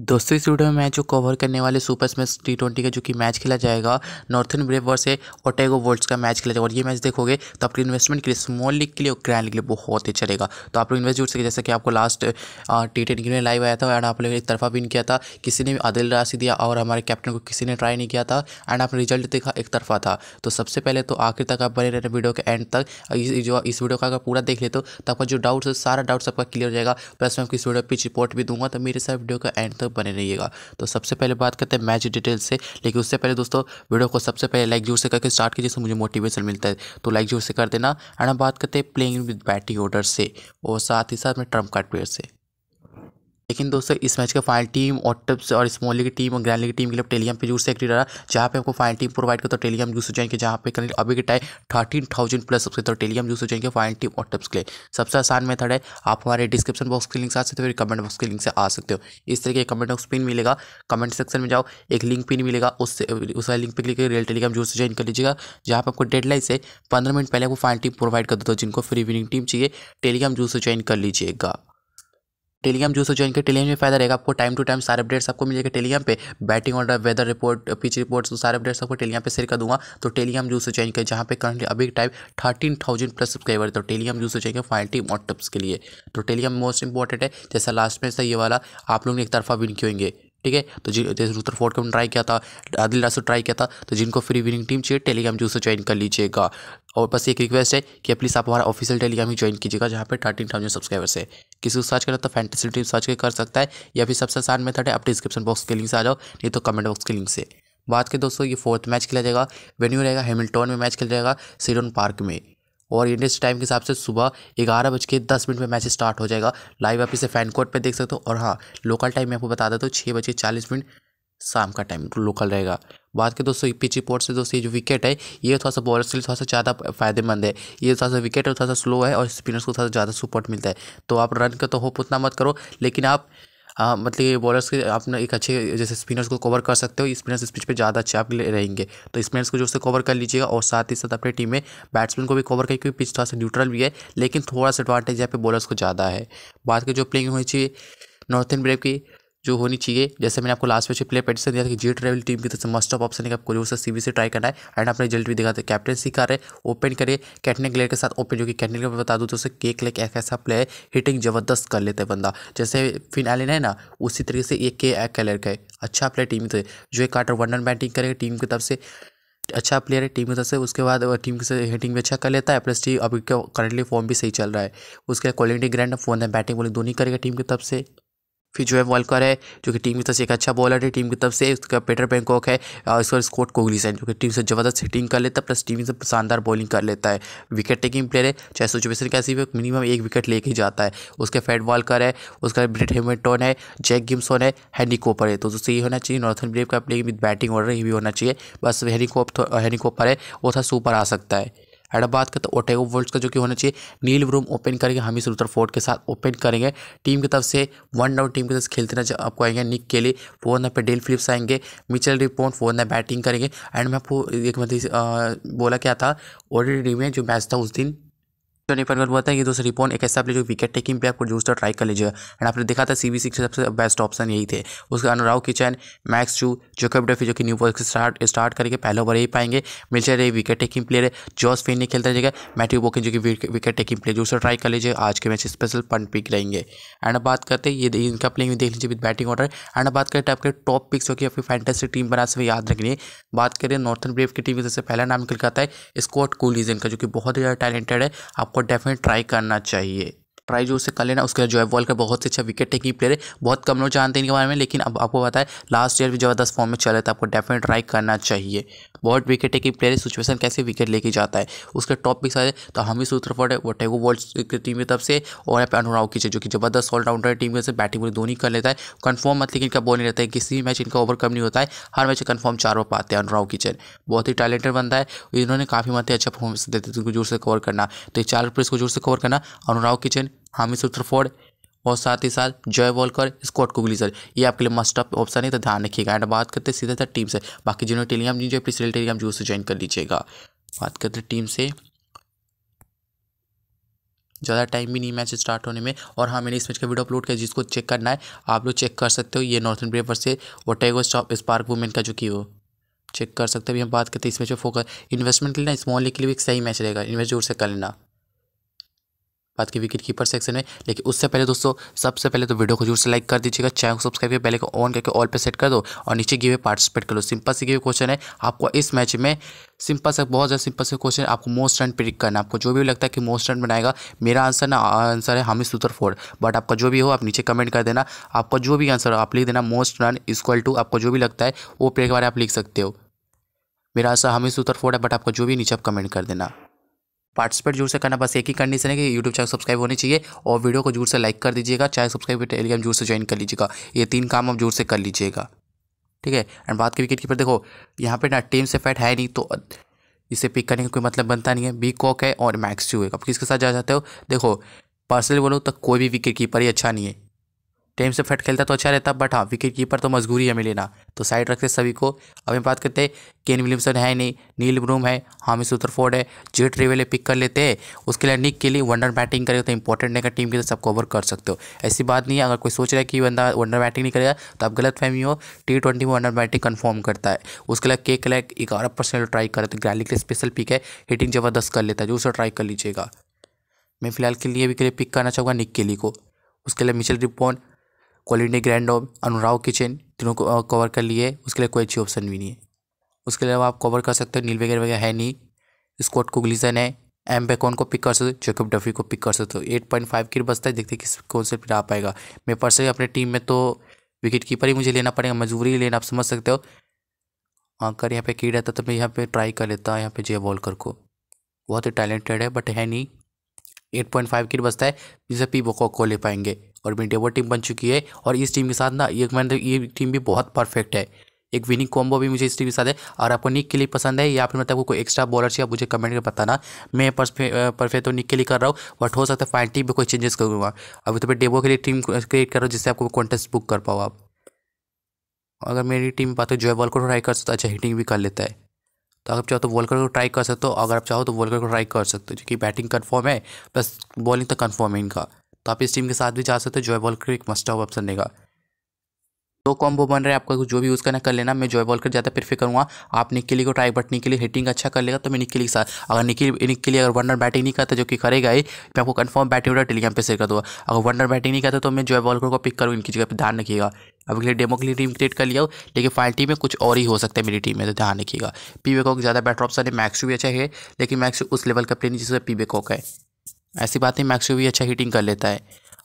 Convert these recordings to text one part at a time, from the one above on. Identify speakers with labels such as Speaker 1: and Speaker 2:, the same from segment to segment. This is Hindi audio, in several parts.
Speaker 1: दोस्तों इस वीडियो में मैच जो कवर करने वाले सुपर स्मैश टी ट्वेंटी का जो कि मैच खेला जाएगा नॉर्थन ब्रेव वर्स है ओटेगो वर्ल्ड्स का मैच खेला जाएगा और ये मैच देखोगे तो आपके इन्वेस्टमेंट के लिए स्मॉल लीग के लिए और ग्रैंड लीग के लिए बहुत ही चलेगा तो आप लोग इन्वेस्ट जुड़ सके जैसे कि आपको लास्ट टी ट्वेंटी में लाइव आया था एंड आप लोग एक तरफा विन किया था किसी ने भी आदिल राशि दिया और हमारे कैप्टन को किसी ने ट्राई नहीं किया था एंड आपने रिजल्ट देखा एक तरफा था तो सबसे पहले तो आखिर तक आप बने रहने वीडियो के एंड तक जो इस वीडियो का अगर पूरा देख ले तो आपका जो डाउट्स है सारा डाउट्स आपका क्लियर हो जाएगा प्लस तो मैं आपकी इस वीडियो पिच रिपोर्ट भी दूंगा तो मेरे साथ वीडियो का एंड तक बने रहिएगा तो सबसे पहले बात करते हैं मैच डिटेल से लेकिन उससे पहले दोस्तों वीडियो को सबसे पहले लाइक जोर से करके स्टार्ट कीजिए मुझे मोटिवेशन मिलता है तो लाइक जोर से कर देना एंड हम बात करते हैं प्लेइंग विद बैटिंग ऑर्डर से और साथ ही साथ में ट्रम्प कार्ड प्लेयर से लेकिन दोस्तों इस मैच का फाइनल टीम और टिप्स और स्मॉल लीग टीम और ग्रैंड लीग टीम के लिए टेलीग्राम पे जूर से एक्टिव रहा जहाँ पे आपको फाइनल टीम प्रोवाइड करता है टेलीग्राम जूस ज्वाइन किया जहाँ पे करेंट अभी के टाइम थर्टीन थाउजेंड प्लस सबसे तो टेलीग्राम जूस जॉइन किया फाइनल टीम और टिप्स के लिए सबसे आसान मेथड है आप हमारे डिस्क्रिप्शन बॉक्स के लिंक से आ सकते हो फिर कमेंट बॉक्स के लिंक से आ सकते हो इस तरीके का कमेंट बॉक्स पिन मिलेगा कमेंट सेक्शन में जाओ एक लिंक पिन मिलेगा उससे उस लिंक पर क्लिक करके रियल टेलीग्राम जूस ज्वाइन कर लीजिएगा जहाँ पर आपको डेडलाइन से पंद्रह मिनट पहले आपको फाइनल टीम प्रोवाइड कर देता जिनको फ्री विनिंग टीम चाहिए टेलीग्राम जूस ज्वाइन कर लीजिएगा टेलीग्राम जूस ज्वाइन किया टेलीग्राम में फायदा रहेगा आपको टाइम टू टाइम सारे अपडेट्स आपको मिलेगा टेलीग्राम पे batting order weather report pitch reports तो सारे अपडेट्स आपको टेलीग्राम पे शेयर कर दूंगा तो टेलीग्राम जूस ज्वाइन किया जहाँ पे करंटली अभी time thirteen thousand plus subscriber तो टेलीग्राम जूस ज्वाइन कर फाइनल टीम और टप्स के लिए तो टेलीग्राम मोस्ट इंपॉर्टेंट है जैसा लास्ट में था ये वाला आप लोग ने एक तरफा विन किएंगे ठीक है तो जैसे रूत्र फोर्ट का ट्राई किया था आदिल रासू ट्राई किया था तो जिनको फ्री विनिंग टीम चाहिए टेलीग्राम जूस ज्वाइन कर लीजिएगा और बस एक रिक्वेस्ट है कि प्लीज़ आप हमारा ऑफिशियल टेलीग्राम ही ज्वाइन कीजिएगा जहाँ पे थर्टीन थाउजेंड सब्सक्राइबर्स है किसी को सर्च करना तो फैंटेसी ड्रीम सर्च कर सकता है या फिर सबसे आसान मेथड है आप डिस्क्रिप्शन बॉक्स के लिंक से आ जाओ नहीं तो कमेंट बॉक्स के लिंक से बात करें दोस्तों ये फोर्थ मैच खेला जाएगा वेन्यू रहेगा हेमिल्टन में मैच खेला जाएगा सीडन पार्क में और इंडियस टाइम के हिसाब से सुबह ग्यारह बज के दस मिनट में मैच स्टार्ट हो जाएगा लाइव आप इसे फैन कोर्ट पर देख सकते हो और हाँ लोकल टाइम में आपको बता देता हूँ छः बज के चालीस मिनट शाम का टाइम लोकल रहेगा बात के दोस्तों पिच रिपोर्ट से दोस्तों ये जो विकेट है ये थोड़ा सा बॉलर्स के लिए थोड़ा सा ज़्यादा फायदेमंद है ये थोड़ा सा विकेट है थोड़ा सा स्लो है और स्पिनर्स को थोड़ा सा ज़्यादा सपोर्ट मिलता है तो आप रन का तो होप उतना मत करो लेकिन आप आ, मतलब ये बॉलर्स के आप एक अच्छे जैसे स्पिनर्स को कवर कर सकते हो स्पिनर्स पिच पे ज़्यादा अच्छे आप रहेंगे तो स्पिनर्स को जो से कवर कर लीजिएगा और साथ ही साथ अपने टीम में बैट्समैन को भी कवर करके क्योंकि पिच थोड़ा सा न्यूट्रल भी है लेकिन थोड़ा सा एडवांटेज यहाँ पे बॉलर्स को ज़्यादा है बात की जो प्लेइंग होनी चाहिए नॉर्थ इंड ब्रेव की जो होनी चाहिए जैसे मैंने आपको लास्ट में प्लेयर पेडिसन दिया था कि जी ट्रेवल टीम की तरफ से मस्ट ऑफ ऑप्शन है आपको जो सी बी से ट्राई करना है एंड आपने रिजल्ट भी दिखा था कैप्टनसी कर रहे ओपन करिए कैटने ग्लेयर के साथ ओपन जो कि कैटने ग्लेयर बता दूँ तो उसे केक लेक एक ऐसा प्ले है हिटिंग जबरदस्त कर लेते हैं बंदा जैसे फिन एलिन है ना उसी तरीके से एक के एक क्लेयर का है अच्छा प्लेयर टीम थे जो एक कार्टर वन रन बैटिंग करेगा टीम की तरफ से अच्छा प्लेयर है टीम की तरफ से उसके बाद टीम से हिटिंग भी अच्छा कर लेता है प्लस टी अभी करंटली फॉर्म भी सही चल रहा है उसके बाद क्वालिटी ग्रैंड फोन है बैटिंग बॉलिंग दोनों करेगा टीम की तरफ से फिर जो है वॉलकर है जो कि टीम की तरफ से एक अच्छा बॉलर है टीम की तरफ से उसका पेटर बैंकॉक है और इसका स्कॉट कोहली है जो कि टीम से जबरदस्त हिटिंग कर लेता है प्लस टीम से शानदार बॉलिंग कर लेता है विकेट टेकिंग प्लेयर है चाहे सिचुएशन कैसी भी मिनिमम एक विकेट लेके ही जाता है उसके फैट वॉलकर है उसका ब्रिट हेमेंटोन है जैक गिम्सन है हैनी कोपर है तो दोस्तों ये होना चाहिए नॉर्थन ब्रेव का प्लेंग विद बैटिंग ऑर्डर ये भी होना चाहिए बस हैनी कोप हैनी कोपर है वो था सुपर आ सकता है एंड बात करते हैं ओटेगो वर्ल्ड का जो कि होना चाहिए नील रूम ओपन करेंगे हमीश रुतर फोर्ट के साथ ओपन करेंगे टीम की तरफ से वन डाउन टीम के तरफ खेलते ना आपको आएंगे निक के लिए फोर नंबर पर डेल फिलिप्स आएंगे मिचल रिपोर्ट फोर नंबर बैटिंग करेंगे एंड मैं आपको एक मतलब बोला क्या था ओडी में जो मैच था उस दिन तो नहीं पर बताया कि दोस्तों रिपोन एक ऐसा जो विकेट टेकिंग पे आपको जूस ट्राई तो कर लीजिए एंड आपने देखा था सीबीसी के सबसे बेस्ट ऑप्शन यही थे उसके अनुराव किचन मैक्स चू जोकब डफी जो कि न्यू बॉल स्टार्ट स्टार्ट करके पहले ओवर ही पाएंगे मिल्चर ये विकेट टेकिंग प्लेयर है जॉस फेन ने खेलता जगह मैथ्यू बोकिन जो कि विकेट टेकिंग प्लेयर जूसर ट्राई कर लीजिए आज के मैच स्पेशल पन पिक रहेंगे एंड बात करते ये इनका प्लेंग देख लीजिए विद बैटिंग ऑर्डर एंड बात करते आपके टॉप पिक्स जो कि आपकी फैंटेसी टीम बना सके याद रखनी बात करें नॉर्थन ब्रेव की टीम में सबसे पहला नाम निकल आता है स्कॉट कोहली का जो कि बहुत ही ज़्यादा टैलेंटेड है आप आपको डेफिनेट ट्राई करना चाहिए प्राइज जो उसे कर लेना उसके बाद जोएब वॉलकर बहुत ही अच्छा विकेट टेकिंग प्लेयर है बहुत कम लोग जानते हैं इनके बारे में लेकिन अब आपको पता है लास्ट ईयर भी जबरदस्त फॉर्म में चल रहा था आपको डेफिनेट ट्राई करना चाहिए बहुत विकेट टेकिंग प्लेयर है सिचुएशन कैसे विकेट लेके जाता है उसके टॉप पिक्स आए तो हम ही सूत्रफोर्ड है वो टेगो वर्ल्ड टीम की तरफ से और यहाँ पे अनुराव की जो कि जबरदस्त ऑलराउंडर टीम से बैटिंग पूरी दोनों कर लेता है कन्फर्म मतलब कि इनका बॉल नहीं रहता है किसी भी मैच इनका ओवरकम नहीं होता है हर मैच कन्फर्म चार ओवर पाते हैं अनुराव किचन बहुत ही टैलेंटेड बनता है इन्होंने काफ़ी मतलब अच्छा परफॉर्मेंस देते थे जोर से कवर करना तो ये चार प्लेस को जोर से कवर करना अनुराव किचन हामिद सुटरफोर्ड और साथ ही साथ जॉय वॉलकर स्कॉट कुगली सर ये आपके लिए मस्ट अप ऑप्शन है तो ध्यान रखिएगा एंड बात करते हैं सीधा सा टीम से बाकी जिन्होंने टेलीग्राम जी जो पिछले टेलीग्राम जो उससे ज्वाइन कर लीजिएगा बात करते हैं टीम से ज़्यादा टाइम भी नहीं मैच स्टार्ट होने में और हाँ मैंने इस मैच का वीडियो अपलोड किया जिसको चेक करना है आप लोग चेक कर सकते हो ये नॉर्थन ब्रेवर से और टेगो स्टॉप स्पार्क वूमेन का जो की हो चेक कर सकते हो अभी हम बात करते हैं इस मैच में फोकस इन्वेस्टमेंट के लिए ना स्मॉल लीग के लिए भी एक सही मैच रहेगा इन्वेस्ट जोर से कर लेना बात की विकेट कीपर सेक्शन में लेकिन उससे पहले दोस्तों सबसे पहले तो वीडियो को जरूर से लाइक कर दीजिएगा चैनल को सब्सक्राइब किया पहले को ऑन करके ऑल पे सेट कर दो और नीचे गिवे पार्टिसिपेट कर लो सिंपल से गिवे क्वेश्चन है आपको इस मैच में सिंपल से बहुत ज़्यादा सिंपल से क्वेश्चन आपको मोस्ट रन प्रिक करना आपको जो भी लगता है कि मोस्ट रन बनाएगा मेरा आंसर ना आंसर है हमें सुतर फोर्ड बट आपका जो भी हो आप नीचे कमेंट कर देना आपका जो भी आंसर हो आप लिख देना मोस्ट रन इक्वल टू आपको जो भी लगता है वो प्लेयर के बारे में आप लिख सकते हो मेरा आंसर हमें सुतर फोर्ड है बट आपको जो भी नीचे आप कमेंट कर देना पार्टिसिपेट जोर से करना बस एक ही कंडीशन है कि यूट्यूब चैनल सब्सक्राइब होनी चाहिए और वीडियो को जोर से लाइक कर दीजिएगा चाहे सब्सक्राइब टेलीग्राम जोर से ज्वाइन कर लीजिएगा ये तीन काम आप जोर से कर लीजिएगा ठीक है एंड बात की विकेट कीपर देखो यहाँ पे ना टीम से फैट है नहीं तो इसे पिक करने का कोई मतलब बनता नहीं है बी कॉक है और मैक्स यू है अब किसके साथ जा जाते हो देखो पर्सनली बोलो तो कोई भी विकेट कीपर ही अच्छा नहीं है टेम से फट खेलता तो अच्छा रहता बट हाँ विकेट कीपर तो मजबूरी है हमें लेना तो साइड रखते सभी को अब हम बात करते हैं केन विलियमसन है नहीं नील ब्रूम है हामिद सुतरफोर्ड है जे रेवेले पिक कर लेते हैं उसके लिए निक के लिए वंडर बैटिंग करेगा तो इंपॉर्टेंट रहेगा टीम के लिए सब कवर कर सकते हो ऐसी बात नहीं है अगर कोई सोच रहा है कि बंदा वंडर बैटिंग नहीं करेगा तो आप गलत फहमी हो टी ट्वेंटी में वंडर बैटिंग कन्फर्म करता है उसके लिए के क्लैक ग्यारह परसेंट ट्राई करे तो ग्रैली के स्पेशल पिक है हिटिंग ज़बरदस्त कर लेता है जो उसे ट्राई कर लीजिएगा मैं फिलहाल के लिए भी के लिए पिक करना चाहूँगा निक केली को उसके लिए Mitchell Rippon quality grand of Anaru Kitchen तीनों को कवर कर लिए उसके लिए कोई अच्छी ऑप्शन भी नहीं है उसके अलावा आप कवर कर सकते हो नील वगैरह वगैरह है नहीं स्कॉट कुगलिसन है एम बेकॉन को पिक कर सकते हो जेकब डफी को पिक कर सकते हो एट पॉइंट फाइव की बचता है देखते किस कौन से फिर आ पाएगा मैं पर्सनली अपने टीम में तो विकेट कीपर ही मुझे लेना पड़ेगा मजबूरी लेना आप समझ सकते हो आकर यहाँ पे की रहता तो मैं यहाँ पे ट्राई कर लेता यहाँ पे जय वॉलकर को बहुत ही टैलेंटेड है बट है नहीं एट पॉइंट फाइव की बचता है जिसे पी बोको को ले पाएंगे और इंडिया वो टीम बन चुकी है और इस टीम के साथ ना ये मैंने तो ये टीम भी बहुत परफेक्ट है एक विनिंग कॉम्बो भी मुझे इस टीम के साथ है और आपको निक के लिए पसंद है या फिर मतलब कोई एक्स्ट्रा बॉलर चाहिए आप मुझे कमेंट कर बताना मैं परफेक्ट तो निक के लिए कर रहा हूँ बट हो सकता है फाइनल टीम पर कोई चेंजेस करूँगा अभी तो मैं डेबो के लिए टीम क्रिएट कर रहा हूँ जिससे आपको कॉन्टेस्ट बुक कर पाओ आप अगर मेरी टीम बात है जो है बॉल को ट्राई कर सकता अच्छा हिटिंग भी कर लेता है तो अगर चाहो तो वॉलकर को ट्राई कर सकते हो अगर आप चाहो तो वॉलकर को ट्राई कर सकते हो क्योंकि बैटिंग कन्फर्म है प्लस बॉलिंग तो कन्फर्म है इनका तो आप इस टीम के साथ भी जा सकते हो जॉय वॉलकर एक मस्ट ऑफ ऑप्शन देगा दो कॉम्बो बन रहे हैं आपका जो भी यूज़ करना कर लेना मैं जॉय बॉल कर ज़्यादा प्रेफर करूँगा आप निकली को ट्राई बट निकली हिटिंग अच्छा कर लेगा तो मैं निकली के साथ अगर निकली निकली अगर वनडर बैटिंग नहीं करता जो कि करेगा ही मैं आपको कंफर्म बैटिंग वाला टेलीग्राम पे शेयर कर दूँगा अगर वनडर बैटिंग नहीं करता तो मैं जॉय बॉलकर को पिक करूँ इनकी जगह पर ध्यान रखिएगा अब के लिए डेमो के लिए टीम क्रिएट कर लिया हो लेकिन फाइनल टीम में कुछ और ही हो सकता है मेरी टीम में तो ध्यान रखिएगा पी बेकॉक ज़्यादा बेटर ऑप्शन है मैक्सू भी अच्छा है लेकिन मैक्सू उस लेवल का प्लेन नहीं जिससे पी बेकॉक है ऐसी बात नहीं मैक्सो भी अच्छा हीटिंग कर लेता है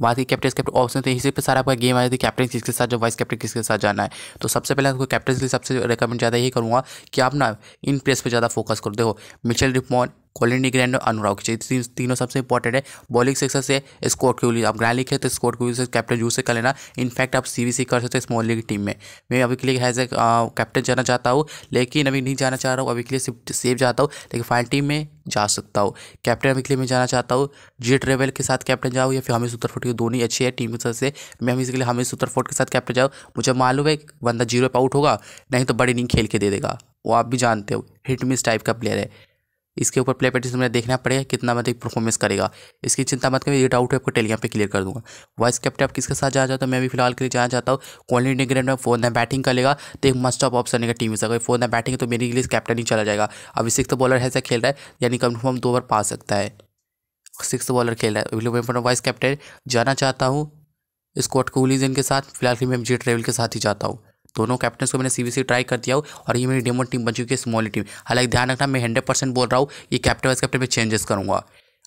Speaker 1: बाकी कैप्टन कैप्टन ऑप्शन थे इसी पर सारा आपका गेम आ जाती है कैप्टन किसके साथ जो वाइस कैप्टन किसके साथ जाना है तो सबसे पहले आपको कैप्टन के लिए सबसे रिकमेंड ज़्यादा यही करूँगा कि आप ना इन प्लेस पर ज़्यादा फोकस कर हो मिचल रिपोर्ट कोलिन ग्रैंड और अनुराग तीन, तीनों सबसे इंपॉर्टेंट है बॉलिंग सिक्सर से स्कोट क्यूली आप ग्रैंड लीग तो स्कोर क्यूली से कैप्टन जू से कर लेना इनफैक्ट आप सी कर सकते हैं स्मॉल लीग टीम में मैं अभी के लिए एज ए कैप्टन जाना चाहता हूँ लेकिन अभी नहीं जाना चाह रहा हूँ अभी के लिए सिर्फ सेफ जाता हूँ लेकिन फाइनल टीम में जा सकता हूँ कैप्टन अभी के लिए मैं जाना चाहता हूँ जी ट्रेवल के साथ कैप्टन जाऊँ या फिर हमेश फोर्ट की दोनों ही अच्छी है टीम की तरफ से मैं हम इसके लिए हमेश फोर्ट के साथ कैप्टन जाऊँ मुझे मालूम है बंदा जीरो पर आउट होगा नहीं तो बड़ी इनिंग खेल के दे देगा वो आप भी जानते हो हिट मिस टाइप का प्लेयर है इसके ऊपर प्ले पैटिस तुम्हें देखना पड़ेगा कितना मतलब परफॉर्मेंस करेगा इसकी चिंता मत करिए ये डाउट आपको टेलीग्राम पे क्लियर कर दूंगा वाइस कैप्टन आप किसके साथ जाना चाहता हूँ तो मैं भी फिलहाल के लिए जाना चाहता हूँ क्वालिटी डिग्रेड में फोन है बैटिंग करेगा तो एक मस्ट ऑफ ऑप्शन है टीम से अगर फोन है बैटिंग तो मेरे लिए कैप्टन ही चला जाएगा अभी सिक्स बॉलर ऐसा खेल रहा है यानी कन्फर्म दो बार पा सकता है सिक्स बॉलर तो खेल रहा है मैं वाइस कैप्टन जाना चाहता हूँ स्कॉट कोहली जिनके साथ फिलहाल मैं जी ट्रेवल के साथ ही जाता हूँ दोनों कैप्टन को मैंने सीबीसी ट्राई कर दिया हो और ये मेरी डेमो टीम बन चुकी है स्मॉली टीम हालांकि ध्यान रखना मैं हंड्रेड परसेंट बोल रहा हूँ ये कैप्टन वाइस कैप्टन में चेंजेस करूँगा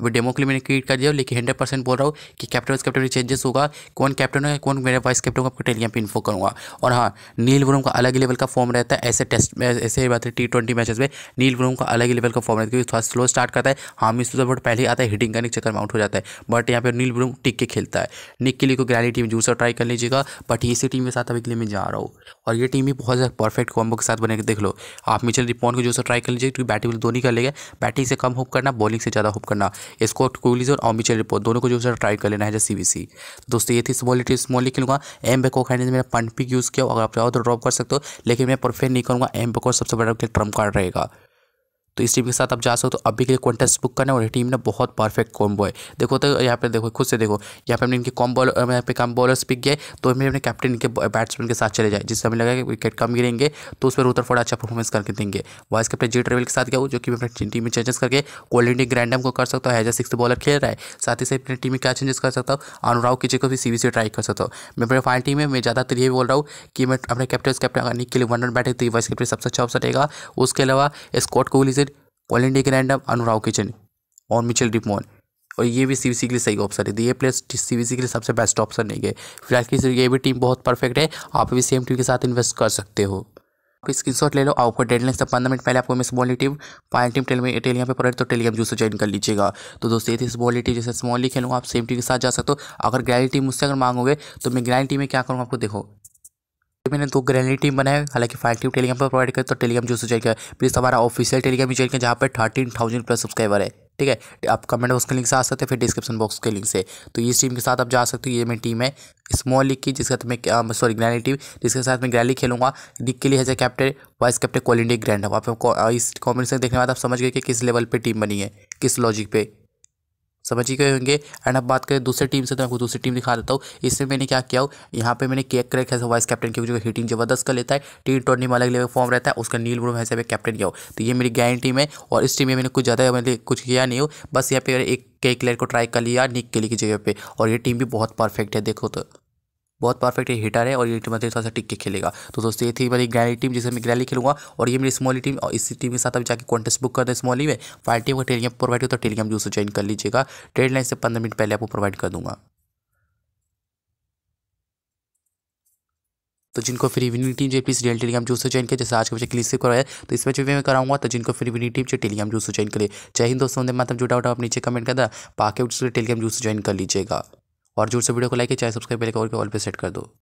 Speaker 1: अभी डेमो के लिए मैंने क्रिएट कर दिया लेकिन हंड्रेड परसेंट बोल रहा हूँ कि कैप्टन कैप्टन में चेंजेस होगा कौन कैप्टन है कौन मेरा वाइस कैप्टन को आपको टेलीग्राम पर इन्फो करूँगा और हाँ नील ब्रूम का अलग लेवल का फॉर्म रहता है ऐसे टेस्ट ऐसे बात है टी ट्वेंटी मैचेस में नील ब्रूम का अलग लेवल का फॉर्म रहता है क्योंकि थोड़ा स्लो स्टार्ट करता है हामिद बट पहले ही आता है हिटिंग करने के चक्कर में आउट हो जाता है बट यहाँ पर नील ब्रूम टिक के खेलता है निक के लिए कोई ग्रैली टीम जूसर ट्राई कर लीजिएगा बट इसी टीम के साथ अभी के लिए मैं जा रहा हूँ और ये टीम भी बहुत ज़्यादा परफेक्ट कॉम्बो के साथ बने देख लो आप मिचल रिपॉन को जूसर ट्राई कर लीजिए क्योंकि बैटिंग दोनों कर लेगा बैटिंग से कम होप करना बॉलिंग से ज़्यादा होप करना इसको क्विलीज और ऑमिचल रिपोर्ट दोनों को जो है ट्राई कर लेना है जैसे सी तो दोस्तों ये थी स्मॉलिटी स्मॉल लूँगा एम बेको खाने से मैंने पनपिक यूज़ किया अगर आप चाहो तो ड्रॉप कर सकते हो लेकिन मैं परफेक्ट नहीं करूँगा एम बेको सबसे बड़ा ट्रम्प कार्ड रहेगा तो इस टीम के साथ आप जा सकते हो तो अभी के लिए कॉन्टेस्ट बुक करना और ये टीम ना बहुत परफेक्ट कॉम्बो है देखो तो यहाँ पे देखो खुद से देखो यहाँ पे हमने इनके कॉम बॉलर यहाँ पे कम बॉलर्स पिक गए तो हमें अपने कैप्टन इनके बैट्समैन के साथ चले जाए जिससे हमें लगा कि विकेट कम गिरेंगे तो उस पर उतर अच्छा परफॉर्मेंस करके देंगे वाइस कैप्टन जी ट्रेवल के साथ गया जो कि मैं अपने टीम में चेंजेस करके कोल्ड इंडिया ग्रैंडम को कर सकता हूँ एज ए सिक्स बॉलर खेल रहा है साथ ही साथ अपनी टीम में क्या चेंजेस कर सकता हूँ अनुराव किचे को भी सी से ट्राई कर सकता हूँ मैं अपने फाइनल टीम में मैं ज़्यादातर ये बोल रहा हूँ कि मैं अपने कैप्टन कैप्टन करने के लिए वन रन बैठे तो वाइस कैप्टन सबसे अच्छा ऑप्शन रहेगा उसके अलावा स्कॉट कोहली से पॉलिन रैंडम अनुराव किचन और मिचेल डिपमोन और ये भी सीबीसी के लिए सही ऑप्शन है तो ये प्लेस सीबीसी के लिए सबसे बेस्ट ऑप्शन नहीं है फिलहाल की ये भी टीम बहुत परफेक्ट है आप भी सेम टीम के साथ इन्वेस्ट कर सकते हो आप स्क्रीनशॉट ले लो आपको डेडलाइन से पंद्रह मिनट पहले आपको मैं स्मॉल टीम फाइनल टीम टेल में टेल पे पड़े तो टेलीग्राम जूस से ज्वाइन कर लीजिएगा तो दोस्तों ये थी स्मॉल टीम जैसे स्मॉल खेलूँगा आप सेम टीम के साथ जा सकते हो अगर ग्रैंड टीम मुझसे अगर मांगोगे तो मैं ग्रैंड टीम में क्या करूँगा आपको देखो मैंने दो ग्रैंडी टीम बनाया हालांकि फाइव टीम टेलीग्राम पर प्रोवाइड करें तो टेलीग्राम जो ज्वाइन किया प्लीज़ हमारा ऑफिशियल टेलीग्राम ज्वाइन किया जहाँ पर थर्टीन थाउजेंड प्लस सब्सक्राइबर है ठीक है आप कमेंट बॉक्स के लिंक से आ सकते हैं फिर डिस्क्रिप्शन बॉक्स के लिंक से तो इस टीम के साथ आप जा सकते हो ये मेरी टीम है स्मॉल लीग की जिसके साथ मैं सॉरी ग्रैंड टीम जिसके साथ मैं ग्रैली खेलूंगा लीग के लिए है कैप्टन वाइस कैप्टन कोल इंडिया ग्रैंड आप इस कॉम्बिनेशन देखने के बाद आप समझ गए कि किस लेवल पर टीम बनी है किस लॉजिक पे समझ ही गए होंगे एंड अब बात करें दूसरी टीम से तो आपको दूसरी टीम दिखा देता हूँ इसमें मैंने क्या किया हो यहाँ पे मैंने केक क्रैक है वाइस कैप्टन की जो हिटिंग जबरदस्त कर लेता है टीम ट्वेंटी में अलग लेवल फॉर्म रहता है उसका नील ब्रूम है मैं कैप्टन किया हो तो ये मेरी गैन टीम है और इस टीम में मैंने कुछ ज़्यादा मैंने मतलब कुछ किया नहीं हो बस यहाँ पे एक कई क्लेयर को ट्राई कर लिया निक के लिए की जगह पर और ये टीम भी बहुत परफेक्ट है देखो तो बहुत परफेक्ट ये हिटर है और ये टीम मतलब थोड़ा सा टिक के खेलेगा तो दोस्तों ये थी मेरी ग्रैली टीम जिसे मैं ग्रैली खेलूंगा और ये मेरी स्मॉली टीम और इसी टीम के साथ आप जाकर कॉन्टेस्ट बुक कर दें स्मॉली में फाइव टीम का टेलीग्राम प्रोवाइड होता है टेलीग्राम जो ज्वाइन कर लीजिएगा ट्रेड लाइन से पंद्रह मिनट पहले आपको प्रोवाइड कर दूंगा तो जिनको फ्री विनिंग टीम जो प्लीज़ रियल टेलीग्राम जूस से ज्वाइन किया जैसे आज के बच्चे क्लिक से करवाया तो इस बच्चे में कराऊंगा तो जिनको फ्री विनिंग टीम जो टेलीग्राम जूस से ज्वाइन करे चाहे दोस्तों मतलब जो डाउट आप नीचे कमेंट कर दें पाके टेलीग्राम जूस से ज्वाइन कर लीजिएगा और जोर से वीडियो को लाइक चाहे सब्सक्राइब बेल और ऑल सेट कर दो